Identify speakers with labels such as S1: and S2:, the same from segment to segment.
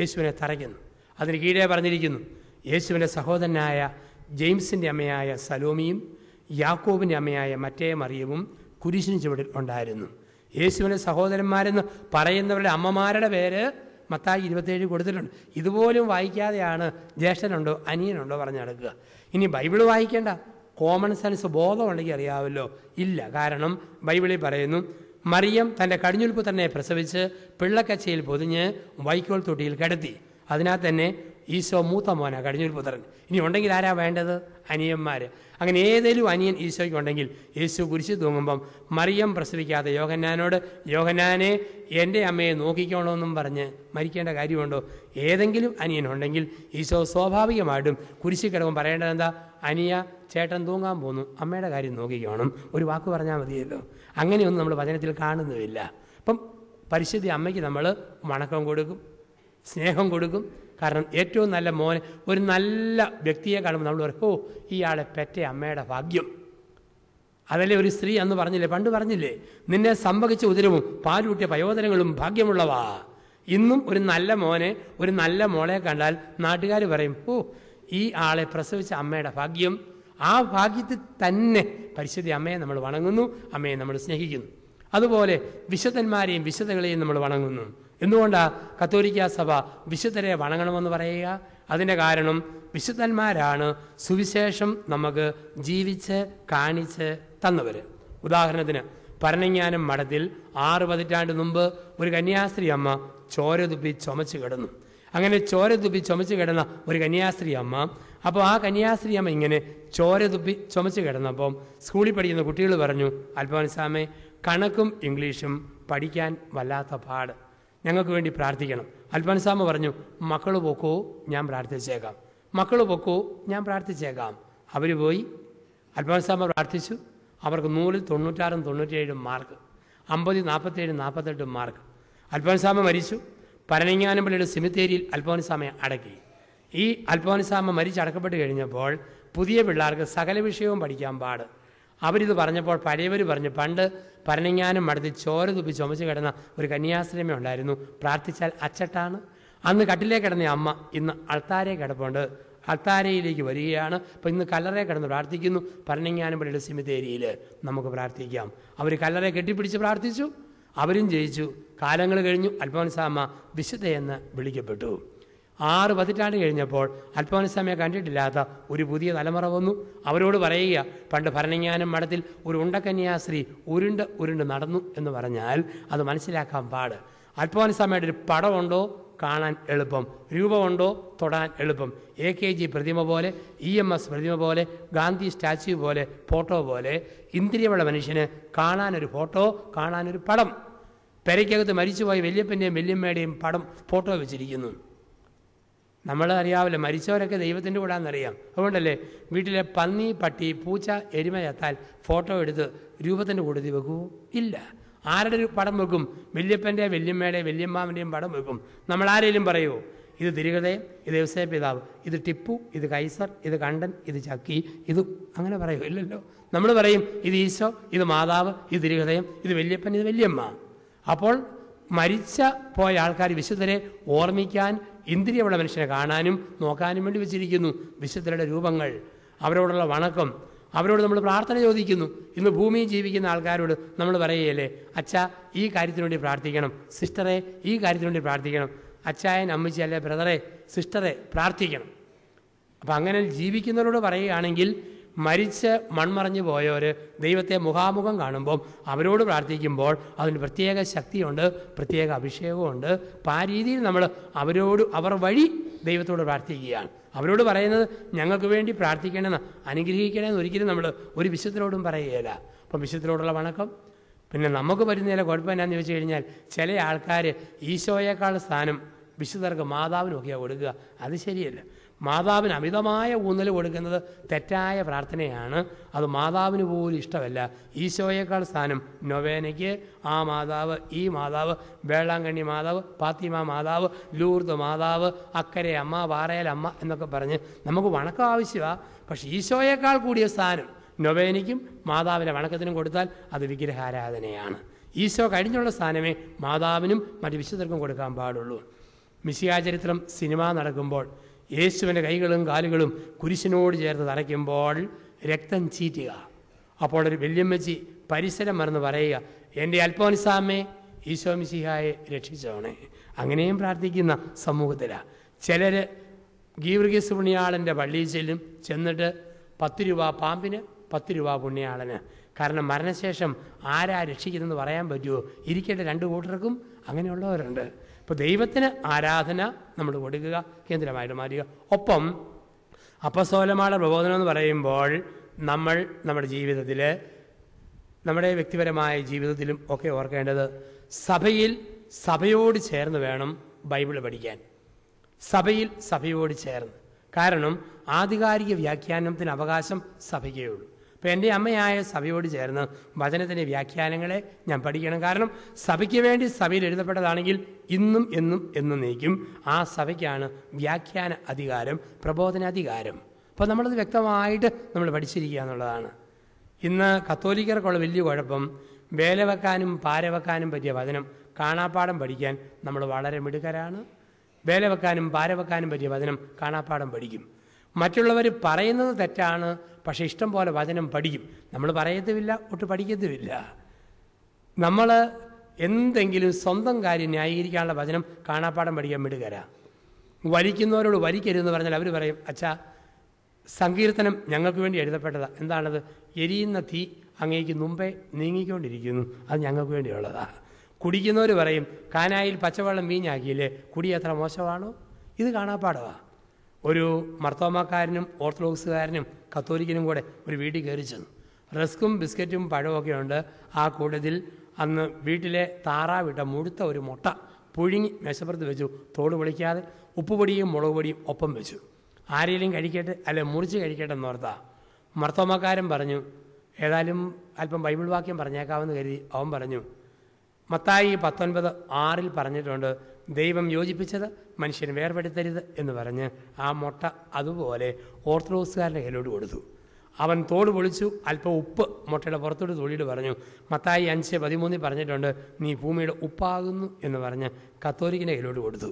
S1: യേശുവിനെ തറയ്ക്കുന്നു അതിന് കീഴേ പറഞ്ഞിരിക്കുന്നു യേശുവിൻ്റെ സഹോദരനായ ജെയിംസിൻ്റെ അമ്മയായ സലോമിയും യാക്കോബിൻ്റെ അമ്മയായ മറ്റേ മറിയവും കുരിശിന് ചുവടിൽ ഉണ്ടായിരുന്നു യേശുവിൻ്റെ സഹോദരന്മാരെന്ന് പറയുന്നവരുടെ അമ്മമാരുടെ പേര് മത്തായി ഇരുപത്തേഴ് കൊടുത്തിട്ടുണ്ട് ഇതുപോലും വായിക്കാതെയാണ് ജ്യേഷ്ഠനുണ്ടോ അനിയനുണ്ടോ പറഞ്ഞെടുക്കുക ഇനി ബൈബിൾ വായിക്കേണ്ട കോമൺ സെൻസ് ബോധമുണ്ടെങ്കിൽ അറിയാവല്ലോ ഇല്ല കാരണം ബൈബിളിൽ പറയുന്നു മറിയം തൻ്റെ കടിഞ്ഞുൽപ്പ് തന്നെ പ്രസവിച്ച് പിള്ളക്കച്ചയിൽ പൊതിഞ്ഞ് വൈക്കോൽ തൊട്ടിയിൽ കിടത്തി അതിനാൽ തന്നെ ഈശോ മൂത്ത മോന കടിഞ്ഞൂൽ പുത്രൻ ഇനി ഉണ്ടെങ്കിൽ ആരാ വേണ്ടത് അനിയന്മാർ അങ്ങനെ ഏതെങ്കിലും അനിയൻ ഈശോയ്ക്ക് ഉണ്ടെങ്കിൽ യേശു കുരിശ് തൂങ്ങുമ്പം മറിയം പ്രസവിക്കാതെ യോഹന്നാനോട് യോഹന്നാനെ എൻ്റെ അമ്മയെ നോക്കിക്കോണമെന്നും പറഞ്ഞ് മരിക്കേണ്ട കാര്യമുണ്ടോ ഏതെങ്കിലും അനിയൻ ഉണ്ടെങ്കിൽ ഈശോ സ്വാഭാവികമായിട്ടും കുരിശി കിടക്കും പറയേണ്ടത് എന്താ അനിയ ചേട്ടൻ തൂങ്ങാൻ പോന്നു അമ്മയുടെ കാര്യം നോക്കിക്കോണം ഒരു വാക്ക് പറഞ്ഞാൽ മതിയല്ലോ അങ്ങനെയൊന്നും നമ്മൾ വചനത്തിൽ കാണുന്നുമില്ല അപ്പം പരിശുദ്ധി അമ്മയ്ക്ക് നമ്മൾ വണക്കം കൊടുക്കും സ്നേഹം കൊടുക്കും കാരണം ഏറ്റവും നല്ല മോനെ ഒരു നല്ല വ്യക്തിയെ കാണുമ്പോൾ നമ്മൾ പറയും ഓ ഇയാളെ പെറ്റ അമ്മയുടെ ഭാഗ്യം അതല്ലേ ഒരു സ്ത്രീ അന്ന് പറഞ്ഞില്ലേ പണ്ട് പറഞ്ഞില്ലേ നിന്നെ സംഭവിച്ച ഉദരവും പാലൂട്ടിയ പയോധനങ്ങളും ഭാഗ്യമുള്ളവാ ഇന്നും ഒരു നല്ല മോനെ ഒരു നല്ല മോളെ കണ്ടാൽ നാട്ടുകാർ പറയും ഓ ഈ ആളെ പ്രസവിച്ച അമ്മയുടെ ഭാഗ്യം ആ ഭാഗ്യത്തിൽ തന്നെ പരിശുദ്ധ അമ്മയെ നമ്മൾ വണങ്ങുന്നു അമ്മയെ നമ്മൾ സ്നേഹിക്കുന്നു അതുപോലെ വിശുദ്ധന്മാരെയും വിശുദ്ധകളെയും നമ്മൾ വണങ്ങുന്നു എന്തുകൊണ്ടാണ് കത്തോലിക്ക സഭ വിശുദ്ധരെ വണങ്ങണമെന്ന് പറയുക അതിൻ്റെ കാരണം വിശുദ്ധന്മാരാണ് സുവിശേഷം നമുക്ക് ജീവിച്ച് കാണിച്ച് തന്നവർ ഉദാഹരണത്തിന് ഭരണങ്ങാനം മഠത്തിൽ ആറ് പതിറ്റാണ്ട് മുമ്പ് ഒരു കന്യാസ്ത്രീ അമ്മ ചോര തുപ്പി ചുമച്ച് കിടന്നു അങ്ങനെ ചോര തുപ്പി ചുമച്ച് കിടന്ന ഒരു കന്യാസ്ത്രീ അമ്മ അപ്പോൾ ആ കന്യാസ്ത്രീ അമ്മ ഇങ്ങനെ ചോര തുപ്പി ചുമച്ച് കിടന്നപ്പം സ്കൂളിൽ പഠിക്കുന്ന കുട്ടികൾ പറഞ്ഞു അൽഫോൻസാമേ കണക്കും ഇംഗ്ലീഷും പഠിക്കാൻ വല്ലാത്ത പാട് ഞങ്ങൾക്ക് വേണ്ടി പ്രാർത്ഥിക്കണം അൽഫോൻസാമ പറഞ്ഞു മക്കൾ പൊക്കോ ഞാൻ പ്രാർത്ഥിച്ചേക്കാം മക്കൾ പൊക്കോ ഞാൻ പ്രാർത്ഥിച്ചേക്കാം അവർ പോയി അൽഫോൻസാമ പ്രാർത്ഥിച്ചു അവർക്ക് നൂറിൽ തൊണ്ണൂറ്റാറും തൊണ്ണൂറ്റിയേഴും മാർക്ക് അമ്പത് നാൽപ്പത്തേഴ് നാൽപ്പത്തെട്ടും മാർക്ക് അൽഫോൻസാമ മരിച്ചു പരണിങ്ങാനമ്പള്ളിയുടെ സെമിത്തേരിയിൽ അൽഫോൻസാമയെ അടക്കി ഈ അൽഫോൻസാമ്മ മരിച്ചടക്കപ്പെട്ട് കഴിഞ്ഞപ്പോൾ പുതിയ പിള്ളേർക്ക് സകല വിഷയവും പഠിക്കാൻ പാട് അവരിത് പറഞ്ഞപ്പോൾ പഴയവർ പറഞ്ഞു പണ്ട് പരണിങ്ങാനും അടുത്ത് ചോര തുപ്പി ചുമച്ച് കിടന്ന ഒരു കന്യാശ്രമേ ഉണ്ടായിരുന്നു പ്രാർത്ഥിച്ചാൽ അച്ചട്ടാണ് അന്ന് കട്ടിലേ കിടന്ന അമ്മ ഇന്ന് അൾത്താരെ കിടപ്പുണ്ട് അൾത്താരയിലേക്ക് വരികയാണ് അപ്പം ഇന്ന് കല്ലറയെ കിടന്ന് പ്രാർത്ഥിക്കുന്നു പള്ളിയുടെ സിമിതേരിയിൽ നമുക്ക് പ്രാർത്ഥിക്കാം അവർ കല്ലറയെ കെട്ടിപ്പിടിച്ച് പ്രാർത്ഥിച്ചു അവരും ജയിച്ചു കാലങ്ങൾ കഴിഞ്ഞു അൽഫോൻസാമ്മ വിശുദ്ധയെന്ന് വിളിക്കപ്പെട്ടു ആറ് പതിറ്റാണ്ട് കഴിഞ്ഞപ്പോൾ അൽഫോൻസാമയെ കണ്ടിട്ടില്ലാത്ത ഒരു പുതിയ തലമുറ വന്നു അവരോട് പറയുക പണ്ട് ഭരണജ്ഞാനം മഠത്തിൽ ഒരു ഉണ്ടക്കന്യാസ്ത്രീ ഉരുണ്ട് ഉരുണ്ട് നടന്നു എന്ന് പറഞ്ഞാൽ അത് മനസ്സിലാക്കാൻ പാട് അൽഫോൻസാമയുടെ ഒരു പടമുണ്ടോ കാണാൻ എളുപ്പം രൂപമുണ്ടോ തൊടാൻ എളുപ്പം എ കെ ജി പ്രതിമ പോലെ ഇ എം എസ് പ്രതിമ പോലെ ഗാന്ധി സ്റ്റാച്യു പോലെ ഫോട്ടോ പോലെ ഇന്ദ്രിയമുള്ള മനുഷ്യന് കാണാനൊരു ഫോട്ടോ കാണാനൊരു പടം പെരയ്ക്കകത്ത് മരിച്ചുപോയ വല്യപ്പൻ്റെയും വല്യമ്മയുടെയും പടം ഫോട്ടോ വെച്ചിരിക്കുന്നു നമ്മൾ അറിയാവില്ല മരിച്ചവരൊക്കെ ദൈവത്തിൻ്റെ കൂടെ അറിയാം അതുകൊണ്ടല്ലേ വീട്ടിലെ പന്നി പട്ടി പൂച്ച എരുമ ചത്താൽ ഫോട്ടോ എടുത്ത് രൂപത്തിൻ്റെ കൂടെ വെക്കൂ ഇല്ല ആരുടെ ഒരു പടം വെക്കും വല്യപ്പൻ്റെ വല്യമ്മയുടെ വല്യമ്മാവിൻ്റെയും പടം വെക്കും നമ്മൾ ആരെങ്കിലും പറയുമോ ഇത് തിരുകഥയും ഇത് വ്യവസായ പിതാവ് ഇത് ടിപ്പു ഇത് കൈസർ ഇത് കണ്ടൻ ഇത് ചക്കി ഇത് അങ്ങനെ പറയൂ ഇല്ലല്ലോ നമ്മൾ പറയും ഇത് ഈശോ ഇത് മാതാവ് ഇത് തിരുകഥയും ഇത് വല്യപ്പൻ ഇത് വല്യമ്മ അപ്പോൾ മരിച്ച പോയ ആൾക്കാർ വിശുദ്ധരെ ഓർമ്മിക്കാൻ ഇന്ദ്രിയമുള്ള മനുഷ്യനെ കാണാനും നോക്കാനും വേണ്ടി വെച്ചിരിക്കുന്നു വിശുദ്ധരുടെ രൂപങ്ങൾ അവരോടുള്ള വണക്കം അവരോട് നമ്മൾ പ്രാർത്ഥന ചോദിക്കുന്നു ഇന്ന് ഭൂമിയിൽ ജീവിക്കുന്ന ആൾക്കാരോട് നമ്മൾ പറയുകയല്ലേ അച്ഛ ഈ കാര്യത്തിനു വേണ്ടി പ്രാർത്ഥിക്കണം സിസ്റ്ററെ ഈ കാര്യത്തിനു വേണ്ടി പ്രാർത്ഥിക്കണം അച്ചായൻ അമ്മച്ചി അല്ലെ ബ്രദറെ സിസ്റ്ററെ പ്രാർത്ഥിക്കണം അപ്പം അങ്ങനെ ജീവിക്കുന്നവരോട് പറയുകയാണെങ്കിൽ മരിച്ച് മൺമറഞ്ഞു പോയവർ ദൈവത്തെ മുഖാമുഖം കാണുമ്പോൾ അവരോട് പ്രാർത്ഥിക്കുമ്പോൾ അതിന് പ്രത്യേക ശക്തിയുണ്ട് പ്രത്യേക അഭിഷേകമുണ്ട് അപ്പോൾ ആ രീതിയിൽ നമ്മൾ അവരോട് അവർ വഴി ദൈവത്തോട് പ്രാർത്ഥിക്കുകയാണ് അവരോട് പറയുന്നത് ഞങ്ങൾക്ക് വേണ്ടി പ്രാർത്ഥിക്കണമെന്ന് അനുഗ്രഹിക്കണമെന്ന് ഒരിക്കലും നമ്മൾ ഒരു വിശുദ്ധനോടും പറയുകയില്ല അപ്പം വിശുദ്ധനോടുള്ള വണക്കം പിന്നെ നമുക്ക് വരുന്നതിലെ കുഴപ്പം എന്നാന്ന് ചോദിച്ചു കഴിഞ്ഞാൽ ചില ആൾക്കാർ ഈശോയേക്കാൾ സ്ഥാനം വിശുദ്ധർക്ക് മാതാവിനൊക്കെയാണ് കൊടുക്കുക അത് ശരിയല്ല മാതാവിന് അമിതമായ ഊന്നൽ കൊടുക്കുന്നത് തെറ്റായ പ്രാർത്ഥനയാണ് അത് മാതാവിന് പോലും ഇഷ്ടമല്ല ഈശോയേക്കാൾ സ്ഥാനം നൊവേനയ്ക്ക് ആ മാതാവ് ഈ മാതാവ് വേളാങ്കണ്ണി മാതാവ് പാത്തിമ മാതാവ് ലൂർദ് മാതാവ് അക്കരെ അമ്മ വാറയൽ അമ്മ എന്നൊക്കെ പറഞ്ഞ് നമുക്ക് വണക്കം ആവശ്യമാണ് പക്ഷേ ഈശോയേക്കാൾ കൂടിയ സ്ഥാനം നൊവേനയ്ക്കും മാതാവിൻ്റെ വണക്കത്തിനും കൊടുത്താൽ അത് വിഗ്രഹാരാധനയാണ് ഈശോ കഴിഞ്ഞുള്ള സ്ഥാനമേ മാതാവിനും മറ്റ് വിശുദ്ധർക്കും കൊടുക്കാൻ പാടുള്ളൂ മിശികാചരിത്രം സിനിമ നടക്കുമ്പോൾ യേശുവിൻ്റെ കൈകളും കാലുകളും കുരിശിനോട് ചേർത്ത് തറയ്ക്കുമ്പോൾ രക്തം ചീറ്റുക അപ്പോൾ ഒരു വെല്ലുമ്മച്ചി പരിസരം മറന്ന് പറയുക എൻ്റെ അൽഫോൻസാമേ ഈശോമിശിഹായെ രക്ഷിച്ചോണേ അങ്ങനെയും പ്രാർത്ഥിക്കുന്ന സമൂഹത്തിലാണ് ചിലർ ഗീവർഗീസ് പുണ്യാളൻ്റെ പള്ളിയിൽ ചെല്ലും ചെന്നിട്ട് പത്ത് രൂപ പാമ്പിന് പത്ത് രൂപ പുണ്യാളന് കാരണം മരണശേഷം ആരാ രക്ഷിക്കുന്നതെന്ന് പറയാൻ പറ്റുമോ ഇരിക്കേണ്ട രണ്ട് കൂട്ടർക്കും അങ്ങനെയുള്ളവരുണ്ട് അപ്പോൾ ദൈവത്തിന് ആരാധന നമ്മൾ കൊടുക്കുക കേന്ദ്രമായിട്ട് മാറ്റുക ഒപ്പം അപ്പസോലമായുടെ പ്രബോധനം എന്ന് പറയുമ്പോൾ നമ്മൾ നമ്മുടെ ജീവിതത്തിൽ നമ്മുടെ വ്യക്തിപരമായ ജീവിതത്തിലും ഒക്കെ ഓർക്കേണ്ടത് സഭയിൽ സഭയോട് ചേർന്ന് വേണം ബൈബിൾ പഠിക്കാൻ സഭയിൽ സഭയോട് ചേർന്ന് കാരണം ആധികാരിക വ്യാഖ്യാനത്തിന് അവകാശം സഭയ്ക്കേ ഉള്ളൂ അപ്പോൾ എൻ്റെ അമ്മയായ സഭയോട് ചേർന്ന് വചനത്തിൻ്റെ വ്യാഖ്യാനങ്ങളെ ഞാൻ പഠിക്കണം കാരണം സഭയ്ക്ക് വേണ്ടി സഭയിൽ എഴുതപ്പെട്ടതാണെങ്കിൽ ഇന്നും എന്നും എന്നും നീക്കും ആ സഭയ്ക്കാണ് വ്യാഖ്യാന അധികാരം പ്രബോധനാധികാരം അപ്പോൾ നമ്മളത് വ്യക്തമായിട്ട് നമ്മൾ പഠിച്ചിരിക്കുക എന്നുള്ളതാണ് ഇന്ന് കത്തോലിക്കർക്കുള്ള വലിയ കുഴപ്പം വേല വെക്കാനും പാര വെക്കാനും പറ്റിയ വചനം കാണാപ്പാടം പഠിക്കാൻ നമ്മൾ വളരെ മിടുക്കരാണ് വേല വെക്കാനും പാര വെക്കാനും പറ്റിയ വചനം കാണാപ്പാടം പഠിക്കും മറ്റുള്ളവർ പറയുന്നത് തെറ്റാണ് പക്ഷേ ഇഷ്ടം പോലെ വചനം പഠിക്കും നമ്മൾ പറയത്തുമില്ല ഒട്ട് പഠിക്കത്തുമില്ല നമ്മൾ എന്തെങ്കിലും സ്വന്തം കാര്യം ന്യായീകരിക്കാനുള്ള വചനം കാണാപ്പാടം പഠിക്കാൻ വിടുകര വലിക്കുന്നവരോട് വലിക്കരുതെന്ന് പറഞ്ഞാൽ അവർ പറയും അച്ഛാ സങ്കീർത്തനം ഞങ്ങൾക്ക് വേണ്ടി എഴുതപ്പെട്ടതാണ് എന്താണത് എരിയുന്ന തീ അങ്ങേക്ക് മുമ്പേ നീങ്ങിക്കൊണ്ടിരിക്കുന്നു അത് ഞങ്ങൾക്ക് വേണ്ടിയുള്ളതാണ് കുടിക്കുന്നവർ പറയും കാനായിൽ പച്ചവെള്ളം വീഞ്ഞാക്കിയില്ലേ കുടി എത്ര മോശമാണോ ഇത് കാണാപ്പാടമാണ് ഒരു മർത്തോമാക്കാരനും ഓർത്തഡോക്സുകാരനും കത്തോലിക്കനും കൂടെ ഒരു വീട്ടിൽ കയറി ചെന്നു റിസ്ക്കും ബിസ്ക്കറ്റും പഴമൊക്കെ ഉണ്ട് ആ കൂട്ടത്തിൽ അന്ന് വീട്ടിലെ താറാവിട്ട മുഴുത്ത ഒരു മുട്ട പുഴുങ്ങി മേശപ്പുറത്ത് വെച്ചു തോട് വിളിക്കാതെ ഉപ്പുപൊടിയും മുളക് പൊടിയും ഒപ്പം വെച്ചു ആരെങ്കിലും കഴിക്കട്ടെ അല്ലെ മുറിച്ച് കഴിക്കട്ടെ എന്ന് ഓർത്താ മർത്തോമക്കാരൻ പറഞ്ഞു ഏതായാലും അല്പം ബൈബിൾ വാക്യം പറഞ്ഞേക്കാമെന്ന് കരുതി അവൻ പറഞ്ഞു മത്തായി പത്തൊൻപത് ആറിൽ പറഞ്ഞിട്ടുണ്ട് ദൈവം യോജിപ്പിച്ചത് മനുഷ്യൻ വേർപെടുത്തരുത് എന്ന് പറഞ്ഞ് ആ മുട്ട അതുപോലെ ഓർത്തഡോക്സുകാരുടെ കയ്യിലോട് കൊടുത്തു അവൻ തോട് പൊളിച്ചു അല്പം ഉപ്പ് മുട്ടയുടെ പുറത്തോട്ട് തൊഴിൽ പറഞ്ഞു മത്തായി അഞ്ച് പതിമൂന്നിൽ പറഞ്ഞിട്ടുണ്ട് നീ ഭൂമിയുടെ ഉപ്പാകുന്നു എന്ന് പറഞ്ഞ് കത്തോലിക്കിൻ്റെ കയ്യിലോട്ട് കൊടുത്തു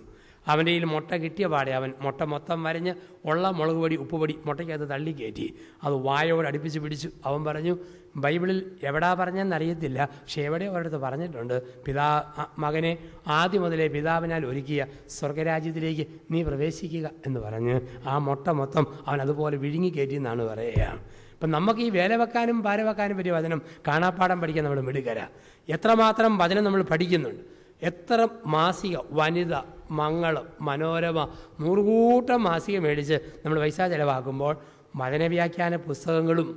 S1: അവൻ്റെ കയ്യിൽ മുട്ട കിട്ടിയ പാടെ അവൻ മുട്ട മൊത്തം വരഞ്ഞ് ഉള്ള മുളക് പൊടി ഉപ്പുപൊടി മുട്ടയ്ക്കകത്ത് തള്ളി കയറ്റി അത് വായോട് അടുപ്പിച്ച് പിടിച്ചു അവൻ പറഞ്ഞു ബൈബിളിൽ എവിടാ പറഞ്ഞെന്നറിയത്തില്ല പക്ഷേ എവിടെ ഒരിടത്ത് പറഞ്ഞിട്ടുണ്ട് പിതാ മകനെ ആദ്യം മുതലേ പിതാവിനാൽ ഒരുക്കിയ സ്വർഗരാജ്യത്തിലേക്ക് നീ പ്രവേശിക്കുക എന്ന് പറഞ്ഞ് ആ മുട്ട മൊത്തം അവൻ അതുപോലെ വിഴുങ്ങി എന്നാണ് പറയുക ഇപ്പം നമുക്ക് ഈ വേല വെക്കാനും പാര വെക്കാനും പറ്റിയ വചനം കാണാപ്പാടം പഠിക്കാൻ നമ്മൾ മിടുകര എത്രമാത്രം വചനം നമ്മൾ പഠിക്കുന്നുണ്ട് എത്ര മാസിക വനിത മംഗളം മനോരമ നൂറുകൂട്ടം മാസിക മേടിച്ച് നമ്മൾ പൈസ ചിലവാക്കുമ്പോൾ വ്യാഖ്യാന പുസ്തകങ്ങളും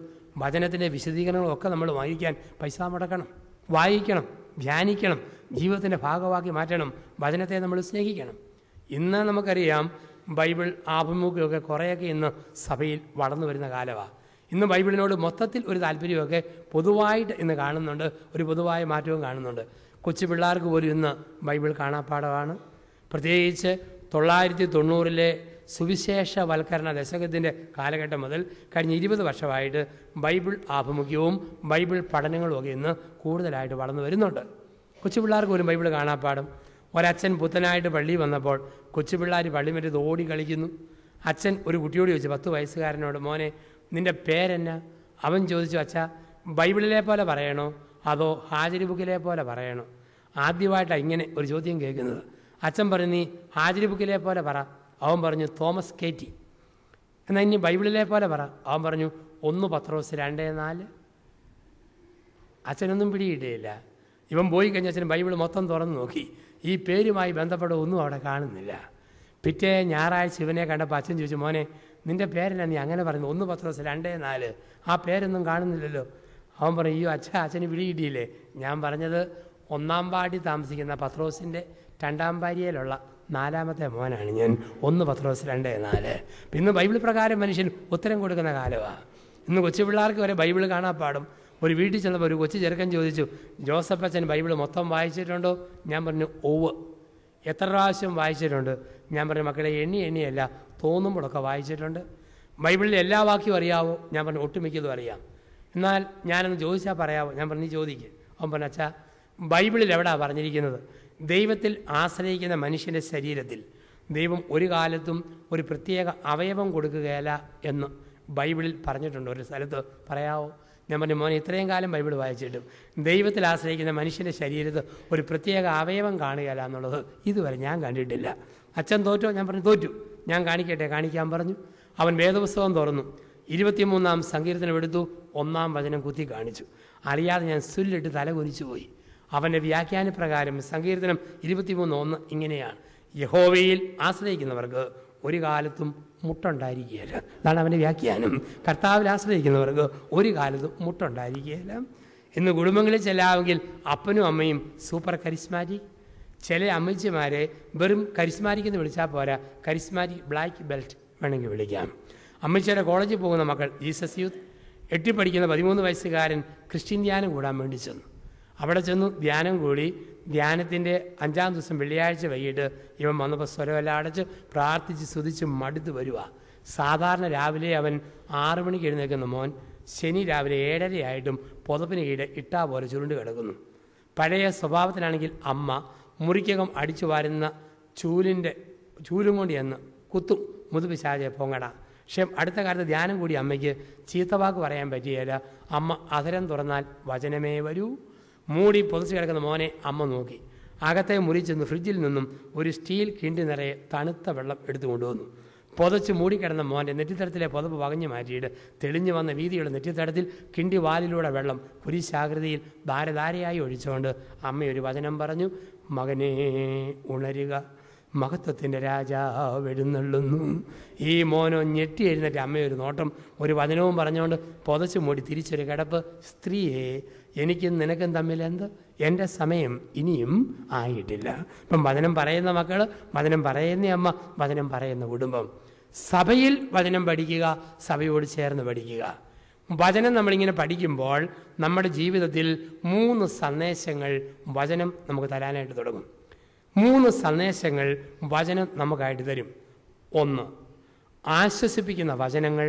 S1: വചനത്തിൻ്റെ വിശദീകരണങ്ങളും ഒക്കെ നമ്മൾ വായിക്കാൻ പൈസ മുടക്കണം വായിക്കണം ധ്യാനിക്കണം ജീവിതത്തിൻ്റെ ഭാഗമാക്കി മാറ്റണം വചനത്തെ നമ്മൾ സ്നേഹിക്കണം ഇന്ന് നമുക്കറിയാം ബൈബിൾ ആഭിമുഖ്യമൊക്കെ കുറേയൊക്കെ ഇന്ന് സഭയിൽ വളർന്നു വരുന്ന കാലമാണ് ഇന്ന് ബൈബിളിനോട് മൊത്തത്തിൽ ഒരു താല്പര്യമൊക്കെ പൊതുവായിട്ട് ഇന്ന് കാണുന്നുണ്ട് ഒരു പൊതുവായ മാറ്റവും കാണുന്നുണ്ട് കൊച്ചു പിള്ളേർക്ക് പോലും ഇന്ന് ബൈബിൾ കാണാപ്പാടമാണ് പ്രത്യേകിച്ച് തൊള്ളായിരത്തി തൊണ്ണൂറിലെ സുവിശേഷവൽക്കരണ ദശകത്തിൻ്റെ കാലഘട്ടം മുതൽ കഴിഞ്ഞ ഇരുപത് വർഷമായിട്ട് ബൈബിൾ ആഭിമുഖ്യവും ബൈബിൾ പഠനങ്ങളും ഒക്കെ ഇന്ന് കൂടുതലായിട്ട് വളർന്നു വരുന്നുണ്ട് കൊച്ചു പിള്ളേർക്ക് പോലും ബൈബിൾ കാണാപ്പാടും ഒരച്ഛൻ പുത്തനായിട്ട് പള്ളി വന്നപ്പോൾ കൊച്ചു പിള്ളേർ പള്ളി മറ്റേ ഓടി കളിക്കുന്നു അച്ഛൻ ഒരു കുട്ടിയോട് ചോദിച്ചു പത്ത് വയസ്സുകാരനോട് മോനെ നിൻ്റെ പേരെന്നാ അവൻ ചോദിച്ചു അച്ഛാ ബൈബിളിലെ പോലെ പറയണോ അതോ ഹാജരി ബുക്കിലെ പോലെ പറയണോ ആദ്യമായിട്ടാണ് ഇങ്ങനെ ഒരു ചോദ്യം കേൾക്കുന്നത് അച്ഛൻ പറഞ്ഞു നീ ഹാജരി ബുക്കിലെ പോലെ പറ അവൻ പറഞ്ഞു തോമസ് കേറ്റി എന്നാൽ ഇനി ബൈബിളിലെ പോലെ പറ അവൻ പറഞ്ഞു ഒന്ന് പത്രോസ് രണ്ട് നാല് അച്ഛനൊന്നും പിടിയിട്ടില്ല ഇവൻ പോയി കഴിഞ്ഞ അച്ഛനും ബൈബിൾ മൊത്തം തുറന്നു നോക്കി ഈ പേരുമായി ബന്ധപ്പെട്ട ഒന്നും അവിടെ കാണുന്നില്ല പിറ്റേ ഞായറാഴ്ച ഇവനെ കണ്ടപ്പോൾ അച്ഛൻ ചോദിച്ചു മോനെ നിൻ്റെ പേരെന്നാ നീ അങ്ങനെ പറഞ്ഞു ഒന്ന് പത്രോസ് രണ്ടേ നാല് ആ പേരൊന്നും കാണുന്നില്ലല്ലോ അവൻ പറയും അയ്യോ അച്ഛൻ അച്ഛന് കിട്ടിയില്ലേ ഞാൻ പറഞ്ഞത് ഒന്നാം പാടി താമസിക്കുന്ന പത്രോസിൻ്റെ രണ്ടാം ഭാര്യയിലുള്ള നാലാമത്തെ മോനാണ് ഞാൻ ഒന്ന് പത്രോസ് രണ്ട് നാല് ഇന്ന് ബൈബിൾ പ്രകാരം മനുഷ്യൻ ഉത്തരം കൊടുക്കുന്ന കാലമാണ് ഇന്ന് കൊച്ചു പിള്ളേർക്ക് വരെ ബൈബിൾ കാണാൻ പാടും ഒരു വീട്ടിൽ ചെന്നപ്പോൾ ഒരു കൊച്ചു ചെറുക്കൻ ചോദിച്ചു ജോസഫ് അച്ഛൻ ബൈബിൾ മൊത്തം വായിച്ചിട്ടുണ്ടോ ഞാൻ പറഞ്ഞു ഒവ് എത്ര പ്രാവശ്യം വായിച്ചിട്ടുണ്ട് ഞാൻ പറഞ്ഞു മക്കളെ എണ്ണി എണ്ണിയല്ല തോന്നുമ്പോഴൊക്കെ വായിച്ചിട്ടുണ്ട് ബൈബിളിൽ എല്ലാ വാക്യവും അറിയാവോ ഞാൻ പറഞ്ഞു ഒട്ടുമിക്കതും അറിയാം എന്നാൽ ഞാനൊന്ന് ചോദിച്ചാൽ പറയാമോ ഞാൻ പറഞ്ഞു ചോദിക്കുക അവൻ പറഞ്ഞ അച്ഛാ ബൈബിളിൽ എവിടാ പറഞ്ഞിരിക്കുന്നത് ദൈവത്തിൽ ആശ്രയിക്കുന്ന മനുഷ്യൻ്റെ ശരീരത്തിൽ ദൈവം ഒരു കാലത്തും ഒരു പ്രത്യേക അവയവം കൊടുക്കുകയല്ല എന്ന് ബൈബിളിൽ പറഞ്ഞിട്ടുണ്ട് ഒരു സ്ഥലത്ത് പറയാവോ ഞാൻ പറഞ്ഞു മോനെ ഇത്രയും കാലം ബൈബിൾ വായിച്ചിട്ടും ദൈവത്തിൽ ആശ്രയിക്കുന്ന മനുഷ്യൻ്റെ ശരീരത്ത് ഒരു പ്രത്യേക അവയവം കാണുകയല്ല എന്നുള്ളത് ഇതുവരെ ഞാൻ കണ്ടിട്ടില്ല അച്ഛൻ തോറ്റോ ഞാൻ പറഞ്ഞു തോറ്റു ഞാൻ കാണിക്കട്ടെ കാണിക്കാൻ പറഞ്ഞു അവൻ വേദപുസ്തകം തുറന്നു ഇരുപത്തിമൂന്നാം സങ്കീർത്തനം എടുത്തു ഒന്നാം വചനം കുത്തി കാണിച്ചു അറിയാതെ ഞാൻ സുല്ലിട്ട് തല കുതിച്ചു പോയി അവൻ്റെ വ്യാഖ്യാനപ്രകാരം സങ്കീർത്തനം ഇരുപത്തിമൂന്ന് ഒന്ന് ഇങ്ങനെയാണ് യഹോവയിൽ ആശ്രയിക്കുന്നവർക്ക് ഒരു കാലത്തും മുട്ടുണ്ടായിരിക്കുകയില്ല അതാണ് അവൻ്റെ വ്യാഖ്യാനം കർത്താവിൽ ആശ്രയിക്കുന്നവർക്ക് ഒരു കാലത്തും മുട്ടുണ്ടായിരിക്കുകയില്ല ഇന്ന് കുടുംബങ്ങളിൽ ചെല്ലാമെങ്കിൽ അപ്പനും അമ്മയും സൂപ്പർ കരിസ്മാറ്റിക് ചില അമ്മച്ചിമാരെ വെറും കരിസ്മാറ്റിക് എന്ന് വിളിച്ചാൽ പോരാ കരിസ്മാറ്റിക് ബ്ലാക്ക് ബെൽറ്റ് വേണമെങ്കിൽ വിളിക്കാം അമ്മച്ചിയുടെ കോളേജിൽ പോകുന്ന മക്കൾ ജീസസ് യൂത്ത് എട്ടി പഠിക്കുന്ന പതിമൂന്ന് വയസ്സുകാരൻ ക്രിസ്ത്യൻ ധ്യാനം കൂടാൻ വേണ്ടി ചെന്നു അവിടെ ചെന്നു ധ്യാനം കൂടി ധ്യാനത്തിൻ്റെ അഞ്ചാം ദിവസം വെള്ളിയാഴ്ച വൈകിട്ട് ഇവൻ വന്നപ്പോൾ സ്വരമെല്ലാം അടച്ച് പ്രാർത്ഥിച്ച് സ്തുതിച്ച് മടുത്ത് വരിക സാധാരണ രാവിലെ അവൻ ആറ് മണിക്ക് എഴുന്നേൽക്കുന്ന മോൻ ശനി രാവിലെ ഏഴരയായിട്ടും പുതപ്പിന് കീഴിൽ ഇട്ടാ പോലെ ചുരുണ്ട് കിടക്കുന്നു പഴയ സ്വഭാവത്തിലാണെങ്കിൽ അമ്മ മുറിക്കകം അടിച്ചു വാരുന്ന ചൂലിൻ്റെ ചൂലും കൊണ്ട് എന്ന് കുത്തും മുതുപിശാചെ പൊങ്ങടാം പക്ഷേ അടുത്ത കാലത്ത് ധ്യാനം കൂടി അമ്മയ്ക്ക് ചീത്തവാക്ക് പറയാൻ പറ്റിയല്ല അമ്മ അധരം തുറന്നാൽ വചനമേ വരൂ മൂടി പൊതിച്ച് കിടക്കുന്ന മോനെ അമ്മ നോക്കി അകത്തെ മുറിച്ചെന്ന് ഫ്രിഡ്ജിൽ നിന്നും ഒരു സ്റ്റീൽ കിണ്ടി നിറയെ തണുത്ത വെള്ളം എടുത്തു കൊണ്ടുവന്നു പൊതച്ച് മൂടിക്കിടന്ന മോൻ്റെ നെറ്റിത്തടത്തിലെ പുതപ്പ് വകഞ്ഞു മാറ്റിയിട്ട് തെളിഞ്ഞു വന്ന വീതിയുടെ നെറ്റിത്തടത്തിൽ കിണ്ടി വാലിലൂടെ വെള്ളം കുരിശാകൃതിയിൽ ധാരധാരയായി ഒഴിച്ചുകൊണ്ട് അമ്മയൊരു വചനം പറഞ്ഞു മകനേ ഉണരുക മഹത്വത്തിൻ്റെ രാജാവ് എഴുന്നള്ളുന്നു ഈ മോനോ ഞെട്ടി എഴുന്നേറ്റ് അമ്മയൊരു നോട്ടം ഒരു വചനവും പറഞ്ഞുകൊണ്ട് പൊതച്ചു മൂടി തിരിച്ചൊരു കിടപ്പ് സ്ത്രീയെ എനിക്കും നിനക്കും തമ്മിൽ എന്ത് എൻ്റെ സമയം ഇനിയും ആയിട്ടില്ല ഇപ്പം വചനം പറയുന്ന മക്കൾ വചനം പറയുന്ന അമ്മ വചനം പറയുന്ന കുടുംബം സഭയിൽ വചനം പഠിക്കുക സഭയോട് ചേർന്ന് പഠിക്കുക വചനം നമ്മളിങ്ങനെ പഠിക്കുമ്പോൾ നമ്മുടെ ജീവിതത്തിൽ മൂന്ന് സന്ദേശങ്ങൾ വചനം നമുക്ക് തരാനായിട്ട് തുടങ്ങും മൂന്ന് സന്ദേശങ്ങൾ വചനം നമുക്കായിട്ട് തരും ഒന്ന് ആശ്വസിപ്പിക്കുന്ന വചനങ്ങൾ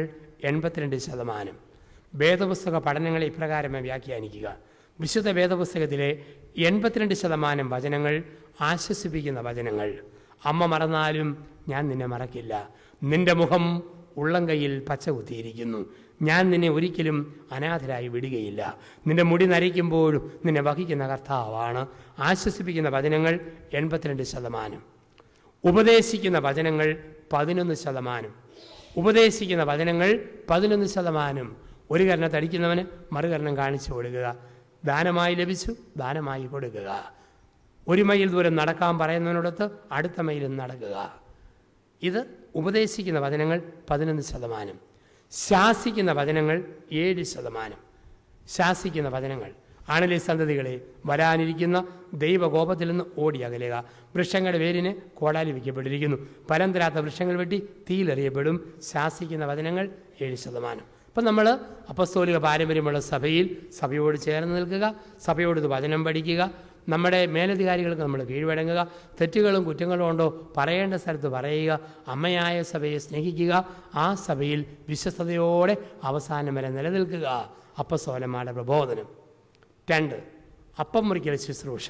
S1: എൺപത്തിരണ്ട് ശതമാനം വേദപുസ്തക പഠനങ്ങളെ ഇപ്രകാരം വ്യാഖ്യാനിക്കുക വിശുദ്ധ വേദപുസ്തകത്തിലെ എൺപത്തിരണ്ട് ശതമാനം വചനങ്ങൾ ആശ്വസിപ്പിക്കുന്ന വചനങ്ങൾ അമ്മ മറന്നാലും ഞാൻ നിന്നെ മറക്കില്ല നിന്റെ മുഖം ഉള്ളം കയ്യിൽ പച്ച കുത്തിയിരിക്കുന്നു ഞാൻ നിന്നെ ഒരിക്കലും അനാഥരായി വിടുകയില്ല നിന്റെ മുടി നരയ്ക്കുമ്പോഴും നിന്നെ വഹിക്കുന്ന കർത്താവാണ് ആശ്വസിപ്പിക്കുന്ന വചനങ്ങൾ എൺപത്തിരണ്ട് ശതമാനം ഉപദേശിക്കുന്ന വചനങ്ങൾ പതിനൊന്ന് ശതമാനം ഉപദേശിക്കുന്ന വചനങ്ങൾ പതിനൊന്ന് ശതമാനം ഒരു തടിക്കുന്നവന് മറുകരണം കാണിച്ചു കൊടുക്കുക ദാനമായി ലഭിച്ചു ദാനമായി കൊടുക്കുക ഒരു മൈൽ ദൂരം നടക്കാൻ പറയുന്നതിനോടൊത്ത് അടുത്ത മൈലും നടക്കുക ഇത് ഉപദേശിക്കുന്ന വചനങ്ങൾ പതിനൊന്ന് ശതമാനം ശാസിക്കുന്ന വചനങ്ങൾ ഏഴ് ശതമാനം ശാസിക്കുന്ന വചനങ്ങൾ ആണലി സന്തതികളെ വരാനിരിക്കുന്ന ദൈവകോപത്തിൽ നിന്ന് ഓടി അകലുക വൃക്ഷങ്ങളുടെ വേരിന് കോടാലി വയ്ക്കപ്പെട്ടിരിക്കുന്നു ഫലം തരാത്ത വൃക്ഷങ്ങൾ വെട്ടി തീയിലെറിയപ്പെടും ശാസിക്കുന്ന വചനങ്ങൾ ഏഴ് ശതമാനം അപ്പം നമ്മൾ അപ്പസ്തോലിക പാരമ്പര്യമുള്ള സഭയിൽ സഭയോട് ചേർന്ന് നിൽക്കുക സഭയോട് വചനം പഠിക്കുക നമ്മുടെ മേലധികാരികൾക്ക് നമ്മൾ കീഴ്വഴങ്ങുക തെറ്റുകളും കുറ്റങ്ങളും ഉണ്ടോ പറയേണ്ട സ്ഥലത്ത് പറയുക അമ്മയായ സഭയെ സ്നേഹിക്കുക ആ സഭയിൽ വിശ്വസ്തയോടെ അവസാനം വരെ നിലനിൽക്കുക അപ്പസോലന്മാരുടെ പ്രബോധനം രണ്ട് അപ്പം മുറിക്കൽ ശുശ്രൂഷ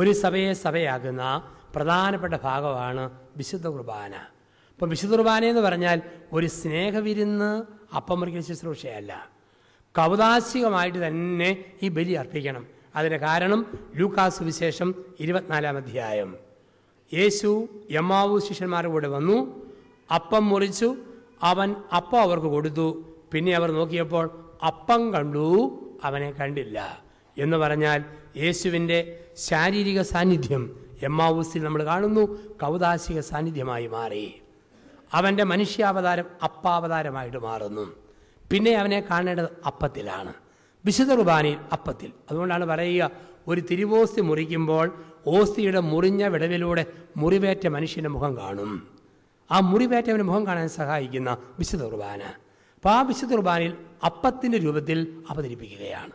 S1: ഒരു സഭയെ സഭയാകുന്ന പ്രധാനപ്പെട്ട ഭാഗമാണ് വിശുദ്ധ കുർബാന അപ്പം വിശുദ്ധ കുർബാന എന്ന് പറഞ്ഞാൽ ഒരു സ്നേഹവിരുന്ന് അപ്പം മുറിക്കൽ ശുശ്രൂഷയല്ല കൗതാശികമായിട്ട് തന്നെ ഈ ബലി അർപ്പിക്കണം അതിന് കാരണം ലൂക്കാസ് വിശേഷം ഇരുപത്തിനാലാം അധ്യായം യേശു യമാവു ശിഷ്യന്മാരുടെ കൂടെ വന്നു അപ്പം മുറിച്ചു അവൻ അപ്പം അവർക്ക് കൊടുത്തു പിന്നെ അവർ നോക്കിയപ്പോൾ അപ്പം കണ്ടു അവനെ കണ്ടില്ല എന്ന് പറഞ്ഞാൽ യേശുവിൻ്റെ ശാരീരിക സാന്നിധ്യം എമ്മാവൂസിൽ നമ്മൾ കാണുന്നു കൗതാശിക സാന്നിധ്യമായി മാറി അവൻ്റെ മനുഷ്യാവതാരം അപ്പാവതാരമായിട്ട് മാറുന്നു പിന്നെ അവനെ കാണേണ്ടത് അപ്പത്തിലാണ് വിശുദ്ധ കുർബാനയിൽ അപ്പത്തിൽ അതുകൊണ്ടാണ് പറയുക ഒരു തിരുവോസ്തി മുറിക്കുമ്പോൾ ഓസ്തിയുടെ മുറിഞ്ഞ വിടവിലൂടെ മുറിവേറ്റ മനുഷ്യൻ്റെ മുഖം കാണും ആ മുറിവേറ്റവൻ്റെ മുഖം കാണാൻ സഹായിക്കുന്ന വിശുദ്ധ കുർബാന അപ്പോൾ ആ വിശുദ്ധ കുർബാനയിൽ അപ്പത്തിൻ്റെ രൂപത്തിൽ അവതരിപ്പിക്കുകയാണ്